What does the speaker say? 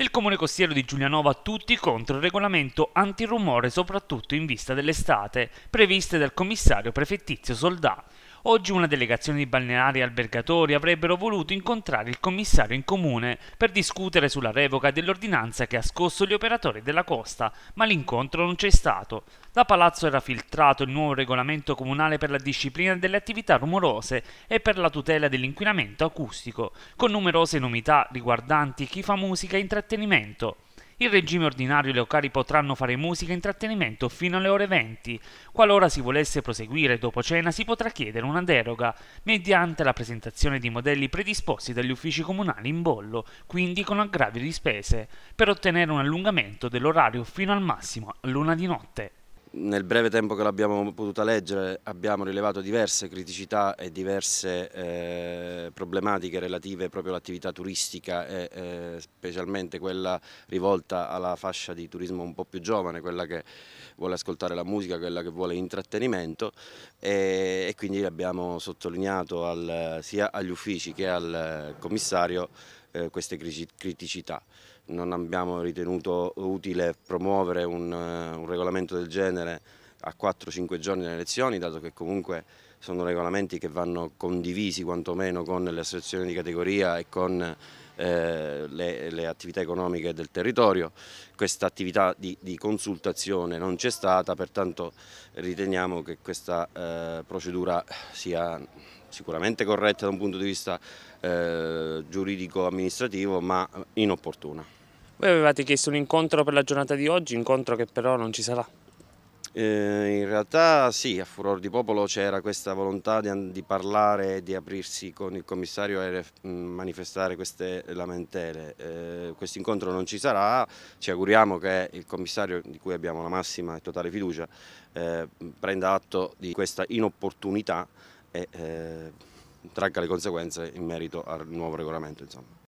Il comune costiero di Giulianova tutti contro il regolamento antirumore soprattutto in vista dell'estate, previste dal commissario prefettizio Soldà. Oggi una delegazione di balneari e albergatori avrebbero voluto incontrare il commissario in comune per discutere sulla revoca dell'ordinanza che ha scosso gli operatori della costa, ma l'incontro non c'è stato. Da Palazzo era filtrato il nuovo regolamento comunale per la disciplina delle attività rumorose e per la tutela dell'inquinamento acustico, con numerose novità riguardanti chi fa musica e intrattenimento. In regime ordinario i locali potranno fare musica e intrattenimento fino alle ore 20. Qualora si volesse proseguire dopo cena si potrà chiedere una deroga mediante la presentazione di modelli predisposti dagli uffici comunali in bollo, quindi con aggravi di spese, per ottenere un allungamento dell'orario fino al massimo a luna di notte nel breve tempo che l'abbiamo potuta leggere abbiamo rilevato diverse criticità e diverse eh, problematiche relative proprio all'attività turistica e eh, specialmente quella rivolta alla fascia di turismo un po' più giovane, quella che vuole ascoltare la musica, quella che vuole intrattenimento e, e quindi abbiamo sottolineato al, sia agli uffici che al eh, commissario eh, queste criticità. Non abbiamo ritenuto utile promuovere un, eh, un regolamento del genere a 4-5 giorni dalle elezioni, dato che comunque sono regolamenti che vanno condivisi quantomeno con le associazioni di categoria e con eh, le, le, attività economiche del territorio. Questa attività di, di consultazione non c'è stata, pertanto riteniamo che questa eh, procedura sia sicuramente corretta da un punto di vista eh, giuridico-amministrativo, ma inopportuna. Voi avevate chiesto un incontro per la giornata di oggi, incontro che però non ci sarà. Eh, in realtà sì, a furor di popolo c'era questa volontà di, di parlare e di aprirsi con il commissario e mm, manifestare queste lamentele. Eh, questo incontro non ci sarà, ci auguriamo che il commissario, di cui abbiamo la massima e totale fiducia, eh, prenda atto di questa inopportunità e eh, tragga le conseguenze in merito al nuovo regolamento. Insomma.